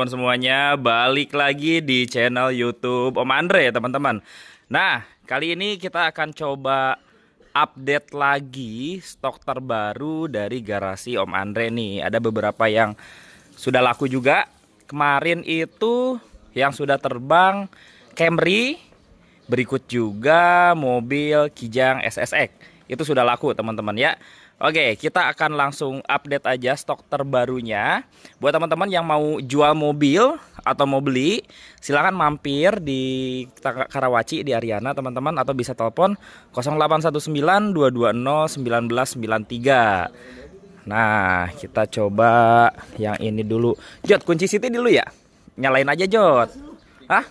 teman-teman semuanya balik lagi di channel YouTube Om Andre ya teman-teman. Nah kali ini kita akan coba update lagi stok terbaru dari garasi Om Andre nih. Ada beberapa yang sudah laku juga. Kemarin itu yang sudah terbang Camry, berikut juga mobil Kijang SSX. Itu sudah laku teman-teman ya. Oke, kita akan langsung update aja stok terbarunya. Buat teman-teman yang mau jual mobil atau mau beli, silahkan mampir di Karawaci di Ariana teman-teman atau bisa telepon 0819 220 1993. Nah, kita coba yang ini dulu. Jod, kunci city dulu ya. Nyalain aja, Jod. Hah?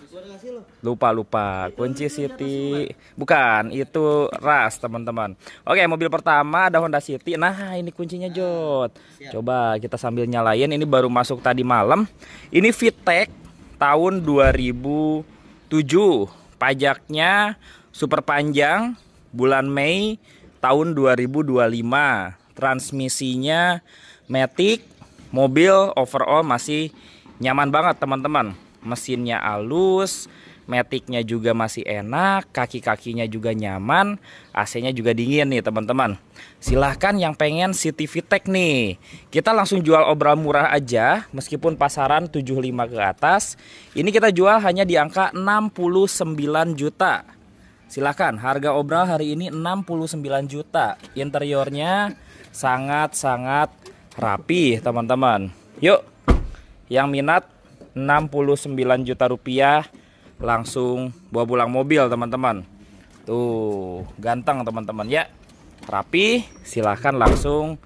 Lupa lupa. Kan Kunci City. Bukan, itu ras, teman-teman. Oke, mobil pertama ada Honda City. Nah, ini kuncinya ah, Jod Coba kita sambil nyalain. Ini baru masuk tadi malam. Ini VTEC tahun 2007. Pajaknya super panjang bulan Mei tahun 2025 transmisinya matic mobil overall masih nyaman banget teman-teman mesinnya halus, metiknya juga masih enak, kaki-kakinya juga nyaman, AC-nya juga dingin nih teman-teman. Silahkan yang pengen City Vitek nih. Kita langsung jual obral murah aja, meskipun pasaran 75 ke atas. Ini kita jual hanya di angka 69 juta. Silahkan, harga obral hari ini 69 juta. Interiornya sangat-sangat rapi teman-teman. Yuk, yang minat 69 juta rupiah langsung bawa pulang mobil teman-teman tuh ganteng teman-teman ya rapi silahkan langsung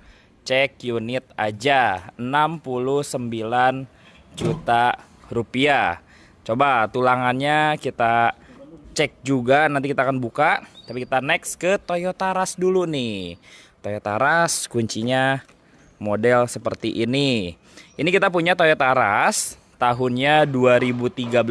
cek unit aja 69 juta rupiah coba tulangannya kita cek juga nanti kita akan buka tapi kita next ke Toyota Rush dulu nih Toyota Rush kuncinya model seperti ini ini kita punya Toyota Rush tahunnya 2013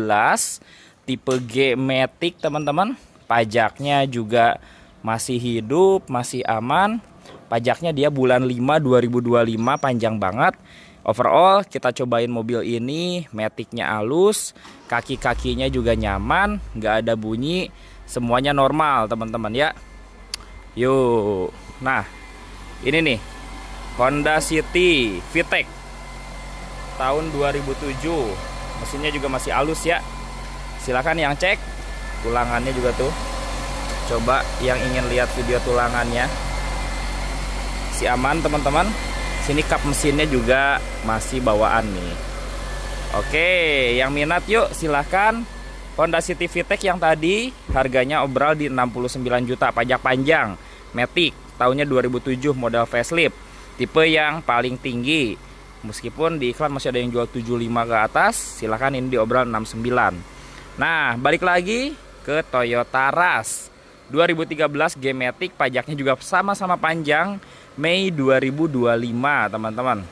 tipe G Matic teman-teman pajaknya juga masih hidup masih aman pajaknya dia bulan 5 2025 panjang banget overall kita cobain mobil ini Maticnya halus kaki-kakinya juga nyaman nggak ada bunyi semuanya normal teman-teman ya yuk nah ini nih Honda City VTEC tahun 2007 mesinnya juga masih halus ya silahkan yang cek tulangannya juga tuh coba yang ingin lihat video tulangannya si aman teman-teman sini kap mesinnya juga masih bawaan nih oke yang minat yuk silahkan Honda City Vitek yang tadi harganya obral di 69 juta pajak panjang Matic tahunnya 2007 model facelift tipe yang paling tinggi Meskipun di iklan masih ada yang jual 75 ke atas, silahkan ini di 69. Nah, balik lagi ke Toyota Rush. 2013 Gematic pajaknya juga sama-sama panjang Mei 2025 teman-teman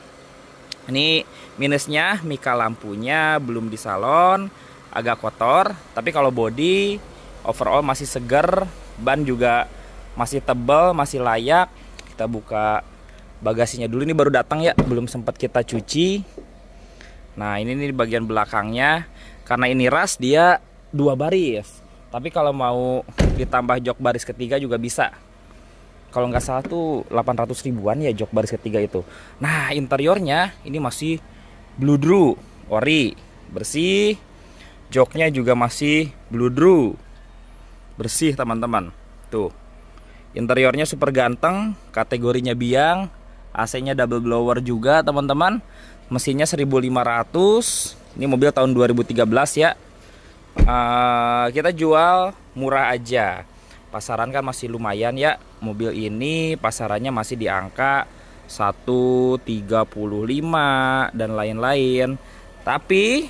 ini minusnya mika lampunya belum di salon agak kotor tapi kalau body overall masih segar, ban juga masih tebal masih layak kita buka bagasinya dulu ini baru datang ya belum sempat kita cuci nah ini nih bagian belakangnya karena ini ras dia dua baris tapi kalau mau ditambah jok baris ketiga juga bisa kalau nggak salah tuh 800 ribuan ya jok baris ketiga itu nah interiornya ini masih blue dru ori bersih joknya juga masih blue dru bersih teman-teman tuh interiornya super ganteng kategorinya biang AC-nya double blower juga teman-teman. Mesinnya 1500. Ini mobil tahun 2013 ya. Uh, kita jual murah aja. Pasaran kan masih lumayan ya. Mobil ini pasarannya masih di angka 135 dan lain-lain. Tapi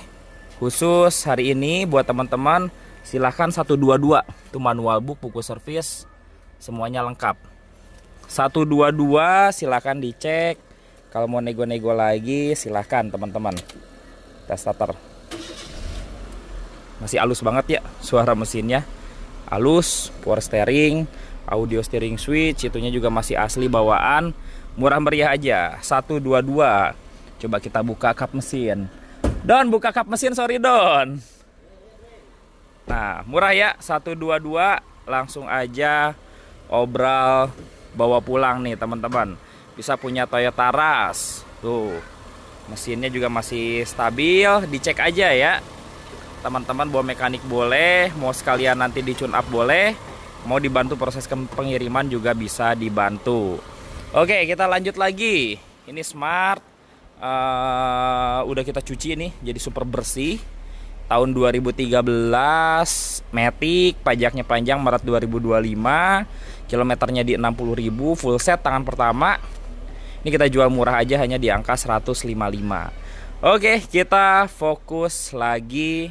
khusus hari ini buat teman-teman silahkan 122 itu manual book buku service semuanya lengkap 122 silahkan dicek kalau mau nego-nego lagi silahkan teman-teman tes starter masih halus banget ya suara mesinnya halus power steering audio steering switch itunya juga masih asli bawaan murah meriah aja 122 coba kita buka kap mesin Don buka kap mesin sorry Don nah murah ya 122 langsung aja obral bawa pulang nih teman-teman bisa punya Toyota Rush tuh mesinnya juga masih stabil dicek aja ya teman-teman bawa mekanik boleh mau sekalian nanti di tune up boleh mau dibantu proses pengiriman juga bisa dibantu oke kita lanjut lagi ini smart uh, udah kita cuci ini jadi super bersih tahun 2013 Matic pajaknya panjang Maret 2025 kilometernya di 60.000 full set tangan pertama ini kita jual murah aja hanya di angka 155 Oke kita fokus lagi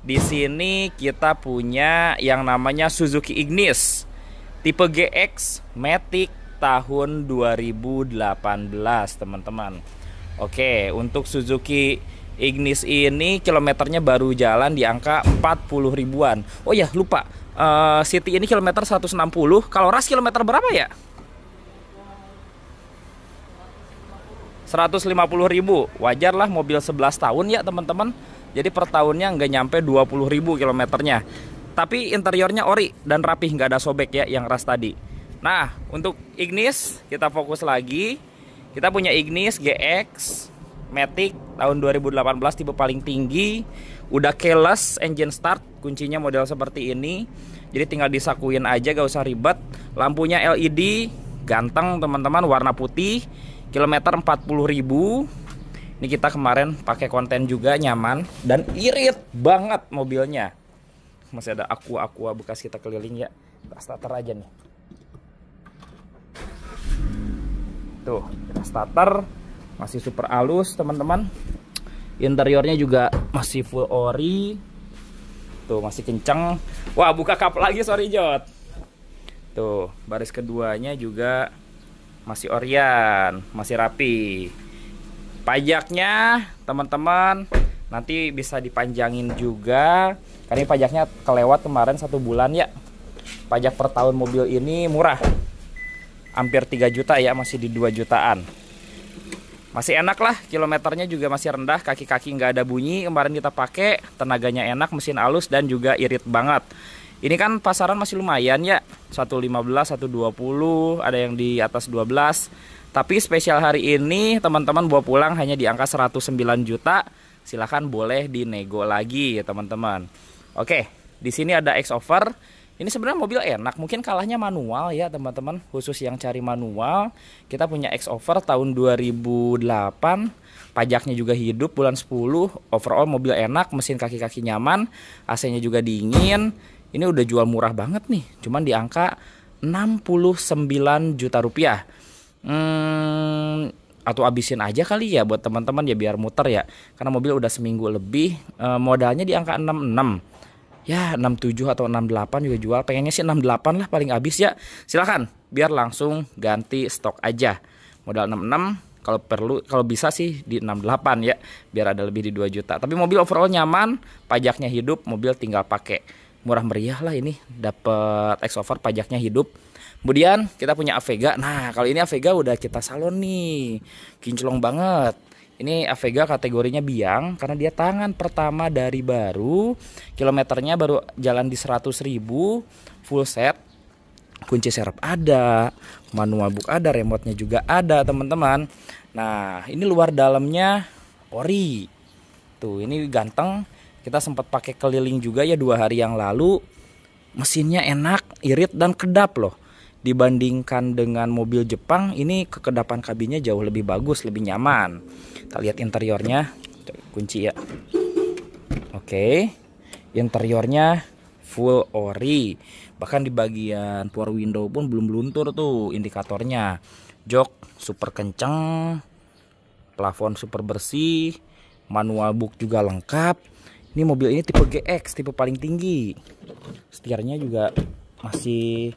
di sini kita punya yang namanya Suzuki Ignis tipe GX Matic tahun 2018 teman-teman Oke untuk Suzuki Ignis ini kilometernya baru jalan di angka 40 ribuan. Oh ya, lupa. Uh, City ini kilometer 160. Kalau Ras kilometer berapa ya? 150 ribu. Wajarlah mobil 11 tahun ya teman-teman. Jadi per tahunnya nggak nyampe 20 ribu kilometernya. Tapi interiornya ori dan rapih nggak ada sobek ya yang Ras tadi. Nah, untuk Ignis kita fokus lagi. Kita punya Ignis GX Matic tahun 2018 tipe paling tinggi udah keles, engine start kuncinya model seperti ini jadi tinggal disakuin aja gak usah ribet lampunya LED ganteng teman-teman warna putih kilometer 40.000 ini kita kemarin pakai konten juga nyaman dan irit banget mobilnya masih ada aqua-aqua bekas kita keliling ya kita starter aja nih tuh kita starter masih super halus teman-teman interiornya juga masih full ori tuh masih kenceng wah buka kap lagi sorry jod tuh baris keduanya juga masih orian masih rapi pajaknya teman-teman nanti bisa dipanjangin juga karena ini pajaknya kelewat kemarin satu bulan ya pajak per tahun mobil ini murah hampir 3 juta ya masih di 2 jutaan masih enak lah kilometernya juga masih rendah kaki-kaki nggak ada bunyi kemarin kita pakai tenaganya enak mesin halus dan juga irit banget ini kan pasaran masih lumayan ya 115 120 ada yang di atas 12 tapi spesial hari ini teman-teman bawa pulang hanya di angka 109 juta silahkan boleh dinego lagi ya teman-teman oke di sini ada X over ini sebenarnya mobil enak, mungkin kalahnya manual ya teman-teman. Khusus yang cari manual, kita punya X-Over tahun 2008, pajaknya juga hidup bulan 10. Overall mobil enak, mesin kaki-kaki nyaman, AC-nya juga dingin. Ini udah jual murah banget nih, cuman di angka 69 juta rupiah. Hmm, atau abisin aja kali ya buat teman-teman ya biar muter ya karena mobil udah seminggu lebih eh, modalnya di angka 66 ya 67 atau 68 juga jual pengennya sih 68 lah paling habis ya silahkan biar langsung ganti stok aja modal 66 kalau perlu kalau bisa sih di 68 ya biar ada lebih di 2 juta tapi mobil overall nyaman pajaknya hidup mobil tinggal pakai murah meriah lah ini dapat exover pajaknya hidup kemudian kita punya Avega nah kalau ini Avega udah kita salon nih kinclong banget ini Avega kategorinya biang karena dia tangan pertama dari baru, kilometernya baru jalan di 100 ribu, full set, kunci serap ada, manual book ada, remote-nya juga ada teman-teman. Nah ini luar dalamnya ori, tuh ini ganteng. Kita sempat pakai keliling juga ya dua hari yang lalu. Mesinnya enak, irit dan kedap loh dibandingkan dengan mobil Jepang ini kekedapan kabinnya jauh lebih bagus lebih nyaman kita lihat interiornya kunci ya oke okay. interiornya full ori bahkan di bagian power window pun belum luntur tuh indikatornya jok super kenceng plafon super bersih manual book juga lengkap ini mobil ini tipe GX tipe paling tinggi setirnya juga masih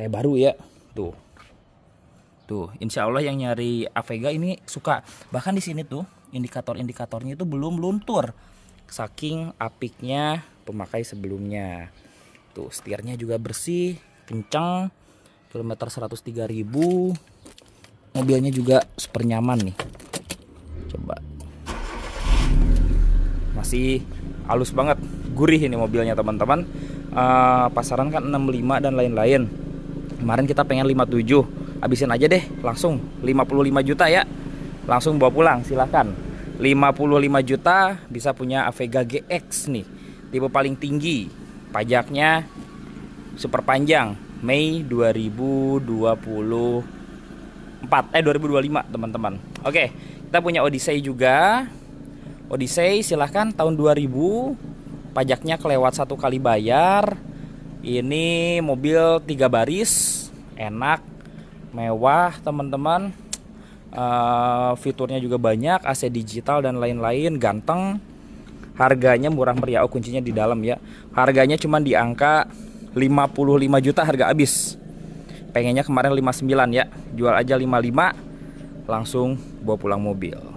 kayak baru ya tuh tuh insya Allah yang nyari Avega ini suka bahkan di sini tuh indikator-indikatornya itu belum luntur saking apiknya pemakai sebelumnya tuh setirnya juga bersih kencang kilometer 103.000 mobilnya juga super nyaman nih coba masih halus banget gurih ini mobilnya teman-teman uh, pasaran kan 65 dan lain-lain kemarin kita pengen 57 habisin aja deh langsung 55 juta ya langsung bawa pulang silahkan 55 juta bisa punya Avega GX nih tipe paling tinggi pajaknya super panjang Mei 2024 eh 2025 teman-teman oke kita punya Odyssey juga Odyssey silahkan tahun 2000 pajaknya kelewat satu kali bayar ini mobil tiga baris, enak, mewah, teman-teman. Uh, fiturnya juga banyak, AC digital dan lain-lain, ganteng. Harganya murah meriah, oh kuncinya di dalam ya. Harganya cuma di angka 55 juta harga habis. Pengennya kemarin 59 ya. Jual aja 55 langsung bawa pulang mobil.